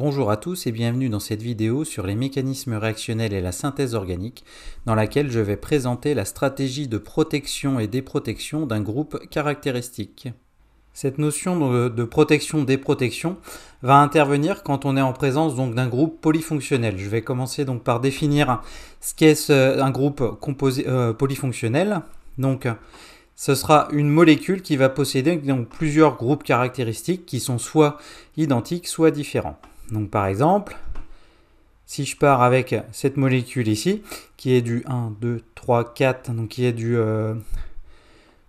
Bonjour à tous et bienvenue dans cette vidéo sur les mécanismes réactionnels et la synthèse organique, dans laquelle je vais présenter la stratégie de protection et déprotection d'un groupe caractéristique. Cette notion de protection-déprotection va intervenir quand on est en présence donc d'un groupe polyfonctionnel. Je vais commencer donc par définir ce qu'est un groupe composé, euh, polyfonctionnel. Donc, ce sera une molécule qui va posséder donc, plusieurs groupes caractéristiques qui sont soit identiques, soit différents. Donc par exemple, si je pars avec cette molécule ici, qui est du 1, 2, 3, 4, donc qui est du, euh,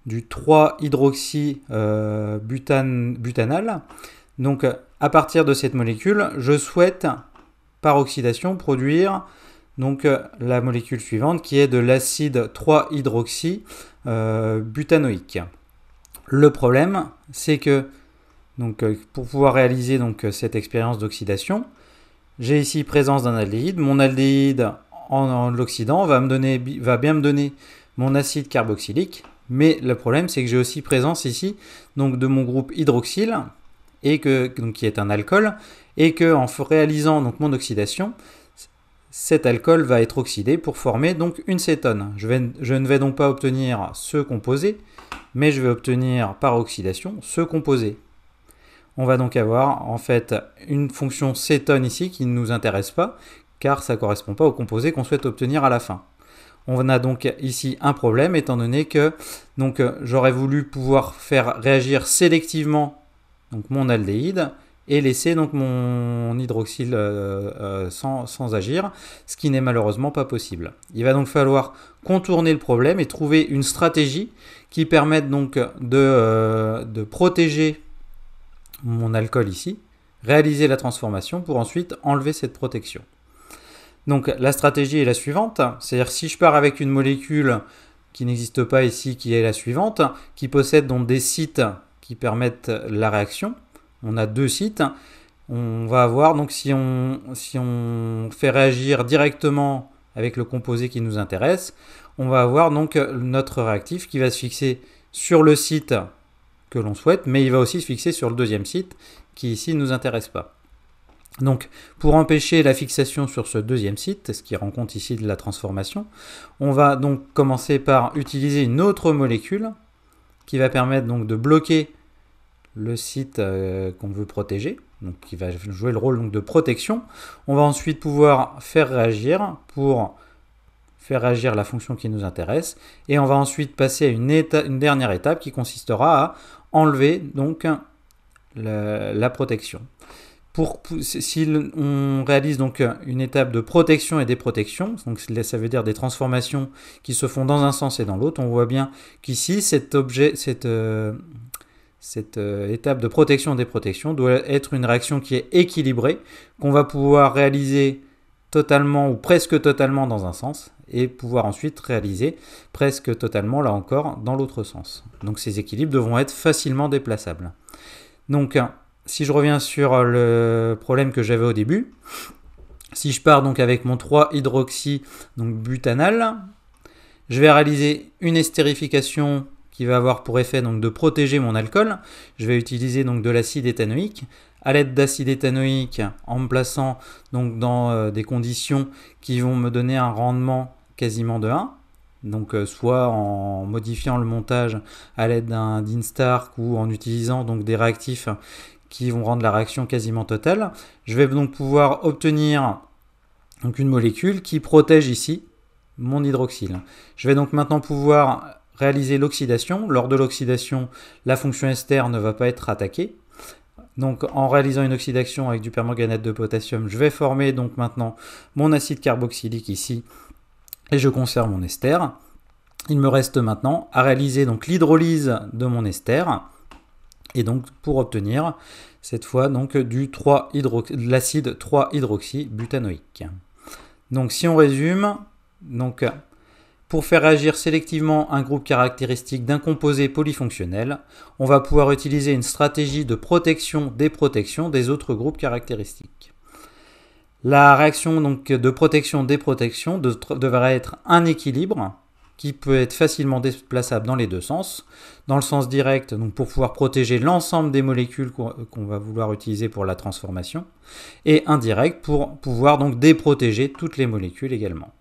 du 3 hydroxy euh, butanal, donc à partir de cette molécule, je souhaite par oxydation produire donc la molécule suivante qui est de l'acide 3 hydroxybutanoïque euh, Le problème, c'est que donc, euh, pour pouvoir réaliser donc, euh, cette expérience d'oxydation, j'ai ici présence d'un aldéhyde. Mon aldéhyde en, oxydant va, bien me donner mon acide carboxylique. Mais le problème, c'est que j'ai aussi présence ici donc, de mon groupe hydroxyle, et que, qui est un alcool, et que en réalisant mon oxydation, cet alcool va être oxydé pour former donc une cétone. je, ne vais donc pas obtenir ce composé, mais je vais obtenir par oxydation ce composé. On va donc avoir en fait une fonction cétone ici qui ne nous intéresse pas car ça ne correspond pas au composé qu'on souhaite obtenir à la fin. On a donc ici un problème étant donné que euh, j'aurais voulu pouvoir faire réagir sélectivement donc mon aldéhyde et laisser donc mon hydroxyle euh, euh, sans, agir, ce qui n'est malheureusement pas possible. Il va donc falloir contourner le problème et trouver une stratégie qui permette donc de, de protéger mon alcool ici, réaliser la transformation pour ensuite enlever cette protection. Donc la stratégie est la suivante, c'est-à-dire si je pars avec une molécule qui n'existe pas ici, qui est la suivante, qui possède donc des sites qui permettent la réaction, on a deux sites, on va avoir donc si on, si on fait réagir directement avec le composé qui nous intéresse, on va avoir donc notre réactif qui va se fixer sur le site que l'on souhaite, mais il va aussi se fixer sur le deuxième site qui ici ne nous intéresse pas. Donc, pour empêcher la fixation sur ce deuxième site, ce qui rend compte ici de la transformation, on va donc commencer par utiliser une autre molécule qui va permettre donc de bloquer le site euh, qu'on veut protéger, donc qui va jouer le rôle donc, de protection. On va ensuite pouvoir faire réagir pour faire agir la fonction qui nous intéresse. Et on va ensuite passer à une, dernière étape qui consistera à enlever donc la, protection. si on réalise donc une étape de protection et déprotection, donc ça veut dire des transformations qui se font dans un sens et dans l'autre, on voit bien qu'ici cet objet, cette, étape de protection et déprotection doit être une réaction qui est équilibrée, qu'on va pouvoir réaliser totalement ou presque totalement dans un sens et pouvoir ensuite réaliser presque totalement là encore dans l'autre sens. Donc ces équilibres devront être facilement déplaçables. Donc hein, si je reviens sur le problème que j'avais au début, si je pars donc avec mon 3 hydroxy butanal, je vais réaliser une estérification qui va avoir pour effet donc de protéger mon alcool. Je vais utiliser donc de l'acide éthanoïque à l'aide d'acide éthanoïque en me plaçant donc dans euh, des conditions qui vont me donner un rendement quasiment de 1. Donc euh, soit en modifiant le montage à l'aide d'un Stark ou en utilisant donc des réactifs qui vont rendre la réaction quasiment totale. Je vais donc pouvoir obtenir donc une molécule qui protège ici mon hydroxyle. Je vais donc maintenant pouvoir réaliser l'oxydation. Lors de l'oxydation, la fonction ester ne va pas être attaquée. Donc en réalisant une oxydation avec du permanganate de potassium, je vais former donc maintenant mon acide carboxylique ici et je conserve mon ester. Il me reste maintenant à réaliser donc l'hydrolyse de mon ester et donc pour obtenir cette fois donc du 3 hydro... l'acide 3 hydroxybutanoïque. Donc si on résume, donc pour faire agir sélectivement un groupe caractéristique d'un composé polyfonctionnel, on va pouvoir utiliser une stratégie de protection déprotection des autres groupes caractéristiques. La réaction donc de protection déprotection devrait devra être un équilibre qui peut être facilement déplaçable dans les deux sens. Dans le sens direct, donc pour pouvoir protéger l'ensemble des molécules qu'on va vouloir utiliser pour la transformation, et indirect pour pouvoir donc déprotéger toutes les molécules également.